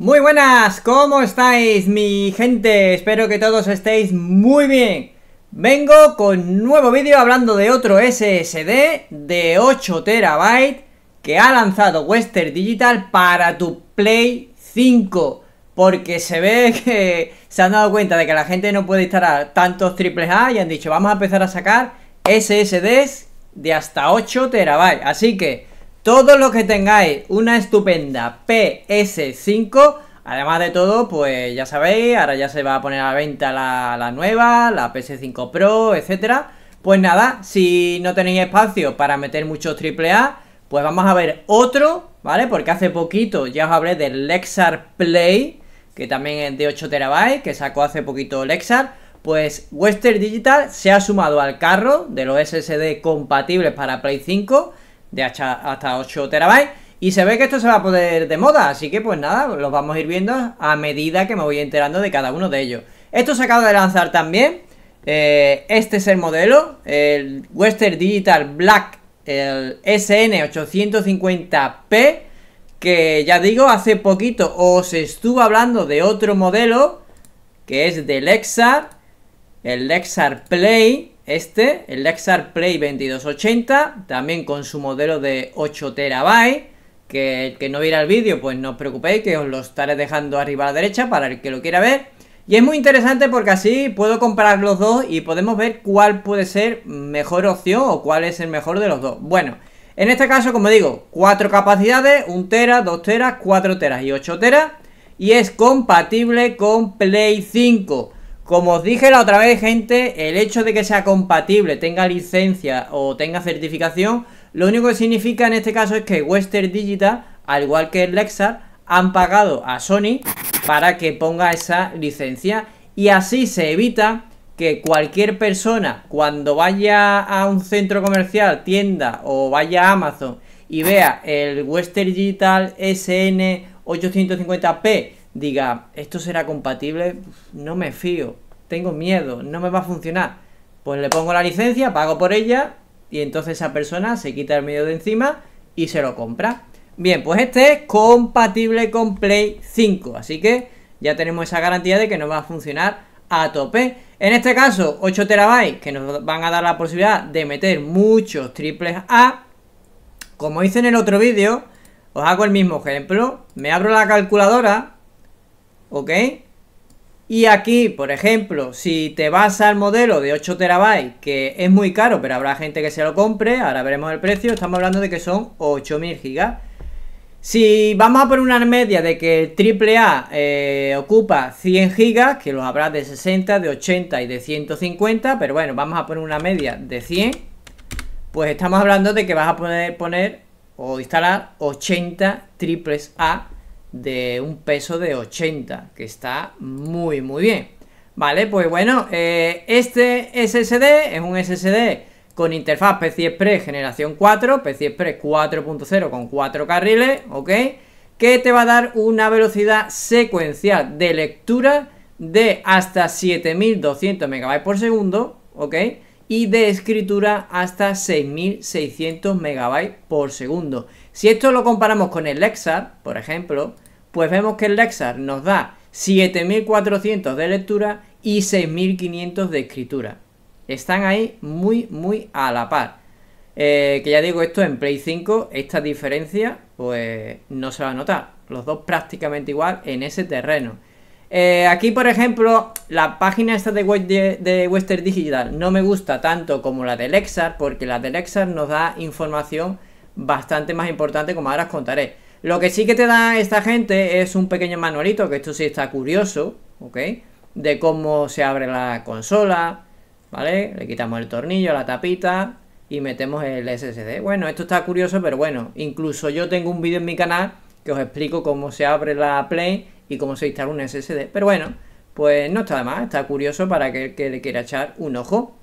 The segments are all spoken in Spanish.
Muy buenas, ¿cómo estáis mi gente? Espero que todos estéis muy bien Vengo con nuevo vídeo hablando de otro SSD de 8 TB que ha lanzado Western Digital para tu Play 5 porque se ve que se han dado cuenta de que la gente no puede instalar tantos triples A y han dicho vamos a empezar a sacar SSDs de hasta 8 TB, así que todos los que tengáis una estupenda PS5, además de todo, pues ya sabéis, ahora ya se va a poner a venta la, nueva, la PS5 Pro, etcétera. Pues nada, si no tenéis espacio para meter muchos AAA, pues vamos a ver otro, ¿vale? Porque hace poquito ya os hablé del Lexar Play, que también es de 8 TB que sacó hace poquito Lexar. Pues Western Digital se ha sumado al carro de los SSD compatibles para Play 5 de hasta, 8 terabytes. Y se ve que esto se va a poder de moda, así que pues nada, los vamos a ir viendo a medida que me voy enterando de cada uno de ellos. Esto se acaba de lanzar también. Eh, este es el modelo, el Western Digital Black, el SN850P, que ya digo, hace poquito os estuve hablando de otro modelo, que es del Lexar, el Lexar Play, este, el Lexar Play 2280, también con su modelo de 8 tb Que el que no viera el vídeo, pues no os preocupéis, que os lo estaré dejando arriba a la derecha para el que lo quiera ver. Y es muy interesante porque así puedo comparar los dos y podemos ver cuál puede ser mejor opción o cuál es el mejor de los dos. Bueno, en este caso, como digo, cuatro capacidades, 1 tera, 2 teras, 4 teras y 8 teras. Y es compatible con Play 5. Como os dije la otra vez, gente, el hecho de que sea compatible, tenga licencia o tenga certificación, lo único que significa en este caso es que Western Digital, al igual que Lexar, han pagado a Sony para que ponga esa licencia y así se evita que cualquier persona cuando vaya a un centro comercial, tienda o vaya a Amazon y vea el Western Digital SN 850p diga, esto será compatible, no me fío, tengo miedo, no me va a funcionar. Pues le pongo la licencia, pago por ella y entonces esa persona se quita el medio de encima y se lo compra. Bien, pues este es compatible con Play 5, así que ya tenemos esa garantía de que nos va a funcionar a tope. En este caso, 8 terabytes que nos van a dar la posibilidad de meter muchos triples A. Como hice en el otro vídeo, os hago el mismo ejemplo. Me abro la calculadora, ¿ok? Y aquí, por ejemplo, si te vas al modelo de 8 terabytes, que es muy caro, pero habrá gente que se lo compre, ahora veremos el precio, estamos hablando de que son 8000 gigas. Si vamos a poner una media de que el AAA eh, ocupa 100 gigas, que los habrá de 60, de 80 y de 150, pero bueno, vamos a poner una media de 100, pues estamos hablando de que vas a poder poner o instalar 80 triples A de un peso de 80, que está muy, muy bien. Vale, pues bueno, eh, este SSD es un SSD con interfaz PC Express generación 4, PC Express 4.0 con 4 carriles, ¿ok? Que te va a dar una velocidad secuencial de lectura de hasta 7200 MB por segundo, ¿ok? Y de escritura hasta 6600 MB por segundo. Si esto lo comparamos con el Lexar, por ejemplo, pues vemos que el Lexar nos da 7.400 de lectura y 6.500 de escritura. Están ahí muy, muy a la par. Eh, que ya digo, esto en Play 5, esta diferencia, pues no se va a notar. Los dos prácticamente igual en ese terreno. Eh, aquí, por ejemplo, la página esta de, de, Western Digital no me gusta tanto como la de Lexar, porque la de Lexar nos da información bastante más importante, como ahora os contaré. Lo que sí que te da esta gente es un pequeño manualito, que esto sí está curioso, ¿ok? De cómo se abre la consola, ¿vale? Le quitamos el tornillo, la tapita y metemos el SSD. Bueno, esto está curioso, pero bueno, incluso yo tengo un vídeo en mi canal que os explico cómo se abre la Play y cómo se instala un SSD. Pero bueno, pues no está de más, está curioso para que, que le quiera echar un ojo.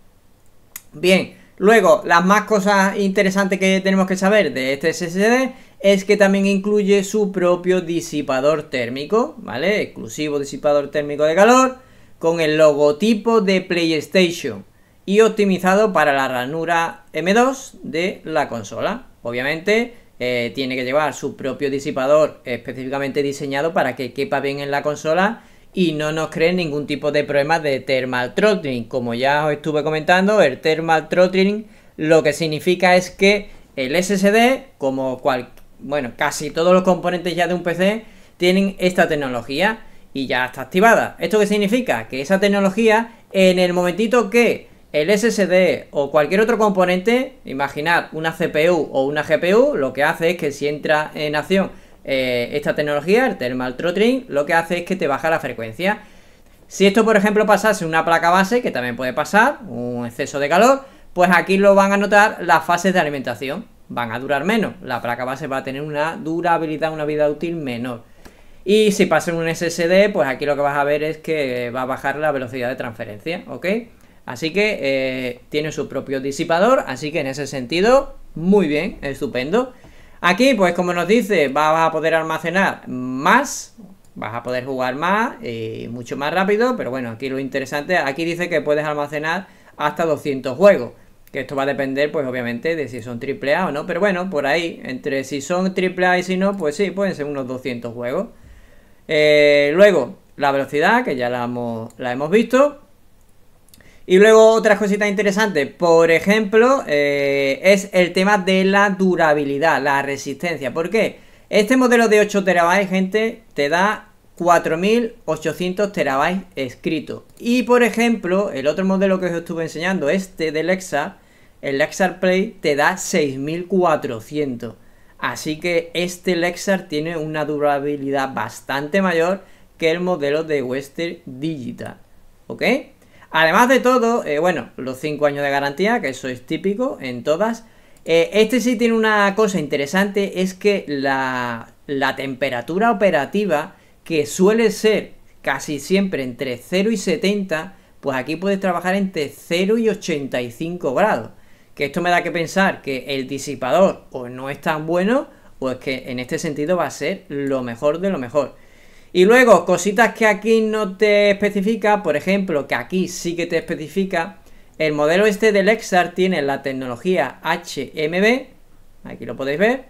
Bien, Luego, las más cosas interesantes que tenemos que saber de este SSD es que también incluye su propio disipador térmico, ¿vale? Exclusivo disipador térmico de calor, con el logotipo de PlayStation y optimizado para la ranura M2 de la consola. Obviamente, eh, tiene que llevar su propio disipador específicamente diseñado para que quepa bien en la consola y no nos creen ningún tipo de problema de thermal throttling. Como ya os estuve comentando, el thermal throttling lo que significa es que el SSD, como cual, bueno, casi todos los componentes ya de un PC, tienen esta tecnología y ya está activada. ¿Esto qué significa? Que esa tecnología, en el momentito que el SSD o cualquier otro componente, imaginar una CPU o una GPU, lo que hace es que si entra en acción eh, esta tecnología, el thermal throttling, lo que hace es que te baja la frecuencia. Si esto, por ejemplo, pasase en una placa base, que también puede pasar, un exceso de calor, pues aquí lo van a notar las fases de alimentación. Van a durar menos. La placa base va a tener una durabilidad, una vida útil menor. Y si pasa en un SSD, pues aquí lo que vas a ver es que va a bajar la velocidad de transferencia, ¿ok? Así que eh, tiene su propio disipador, así que en ese sentido, muy bien, estupendo. Aquí, pues como nos dice, vas a poder almacenar más, vas a poder jugar más y mucho más rápido, pero bueno, aquí lo interesante, aquí dice que puedes almacenar hasta 200 juegos, que esto va a depender, pues obviamente, de si son AAA o no, pero bueno, por ahí, entre si son AAA y si no, pues sí, pueden ser unos 200 juegos. Eh, luego, la velocidad, que ya la hemos visto, y luego otras cositas interesantes, por ejemplo, eh, es el tema de la durabilidad, la resistencia. ¿Por qué? Este modelo de 8 terabytes, gente, te da 4800 terabytes escrito Y por ejemplo, el otro modelo que os estuve enseñando, este de Lexar, el Lexar Play, te da 6400. Así que este Lexar tiene una durabilidad bastante mayor que el modelo de Western Digital. ¿Ok? Además de todo, eh, bueno, los 5 años de garantía, que eso es típico en todas. Eh, este sí tiene una cosa interesante, es que la, la temperatura operativa, que suele ser casi siempre entre 0 y 70, pues aquí puedes trabajar entre 0 y 85 grados. Que esto me da que pensar que el disipador o no es tan bueno, o es que en este sentido va a ser lo mejor de lo mejor. Y luego, cositas que aquí no te especifica, por ejemplo, que aquí sí que te especifica, el modelo este del Lexar tiene la tecnología HMB, aquí lo podéis ver,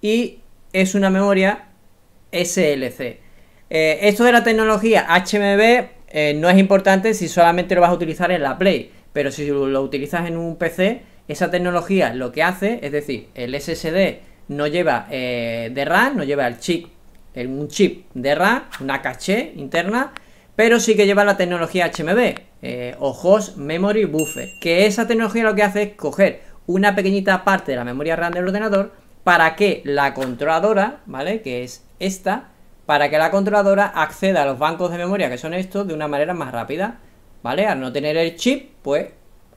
y es una memoria SLC. Eh, esto de la tecnología HMB eh, no es importante si solamente lo vas a utilizar en la Play, pero si lo utilizas en un PC, esa tecnología lo que hace, es decir, el SSD no lleva eh, de RAM, no lleva el chip un chip de RAM, una caché interna, pero sí que lleva la tecnología HMB eh, Ojos o Host Memory Buffer, que esa tecnología lo que hace es coger una pequeñita parte de la memoria RAM del ordenador para que la controladora, ¿vale? Que es esta, para que la controladora acceda a los bancos de memoria, que son estos, de una manera más rápida, ¿vale? Al no tener el chip, pues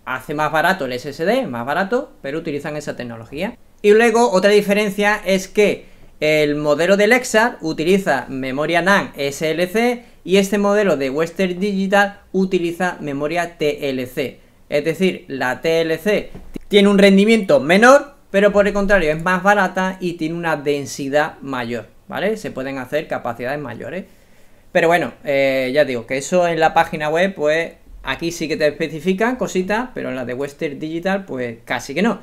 hace más barato el SSD, más barato, pero utilizan esa tecnología. Y luego otra diferencia es que el modelo de Lexar utiliza memoria NAND SLC y este modelo de Western Digital utiliza memoria TLC. Es decir, la TLC tiene un rendimiento menor, pero por el contrario es más barata y tiene una densidad mayor, ¿vale? Se pueden hacer capacidades mayores. Pero bueno, eh, ya digo que eso en la página web, pues aquí sí que te especifican cositas, pero en la de Western Digital, pues casi que no.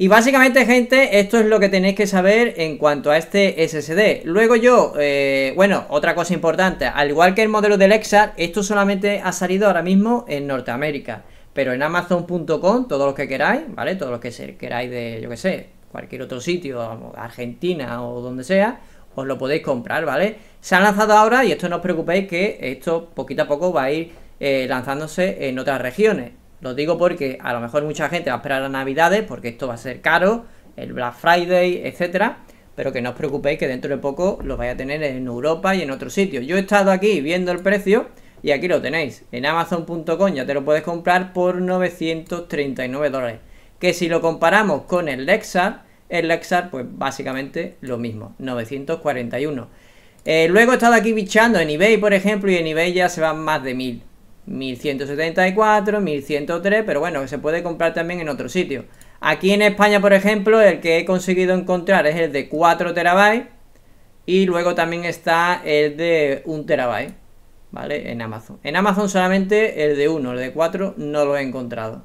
Y básicamente, gente, esto es lo que tenéis que saber en cuanto a este SSD. Luego yo, eh, bueno, otra cosa importante, al igual que el modelo del Lexar, esto solamente ha salido ahora mismo en Norteamérica. Pero en Amazon.com, todos los que queráis, ¿vale? Todos los que queráis de, yo que sé, cualquier otro sitio, Argentina o donde sea, os lo podéis comprar, ¿vale? Se han lanzado ahora y esto no os preocupéis que esto poquito a poco va a ir eh, lanzándose en otras regiones. Lo digo porque a lo mejor mucha gente va a esperar a Navidades porque esto va a ser caro, el Black Friday, etcétera, pero que no os preocupéis que dentro de poco lo vais a tener en Europa y en otros sitios. Yo he estado aquí viendo el precio y aquí lo tenéis. En amazon.com ya te lo puedes comprar por 939 dólares. Que si lo comparamos con el Lexar, el Lexar pues básicamente lo mismo, 941. Eh, luego he estado aquí bichando en eBay, por ejemplo, y en eBay ya se van más de 1000. 1174, 1103, pero bueno, se puede comprar también en otro sitio. Aquí en España, por ejemplo, el que he conseguido encontrar es el de 4 terabytes y luego también está el de 1 terabyte, ¿vale? En Amazon. En Amazon solamente el de 1, el de 4 no lo he encontrado.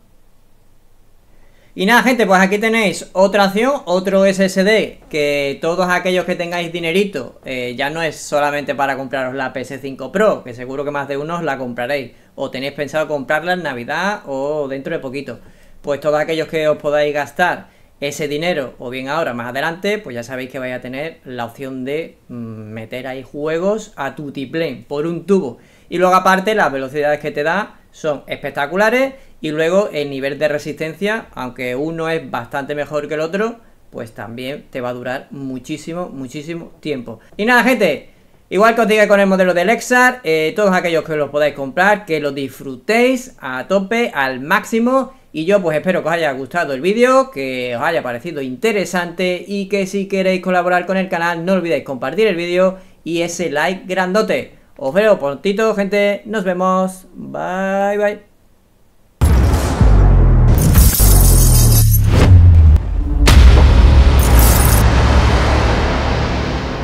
Y nada, gente, pues aquí tenéis otra opción, otro SSD, que todos aquellos que tengáis dinerito, eh, ya no es solamente para compraros la PS5 Pro, que seguro que más de unos la compraréis, o tenéis pensado comprarla en Navidad o dentro de poquito. Pues todos aquellos que os podáis gastar ese dinero, o bien ahora, más adelante, pues ya sabéis que vais a tener la opción de mm, meter ahí juegos a tiplén por un tubo. Y luego aparte, las velocidades que te da son espectaculares y luego el nivel de resistencia, aunque uno es bastante mejor que el otro, pues también te va a durar muchísimo, muchísimo tiempo. Y nada, gente, Igual que os diga con el modelo De Lexar, eh, todos aquellos que lo podáis comprar, que lo disfrutéis a tope, al máximo. Y yo pues espero que os haya gustado el vídeo, que os haya parecido interesante y que si queréis colaborar con el canal no olvidéis compartir el vídeo y ese like grandote. Os veo prontito, gente. Nos vemos. Bye, bye.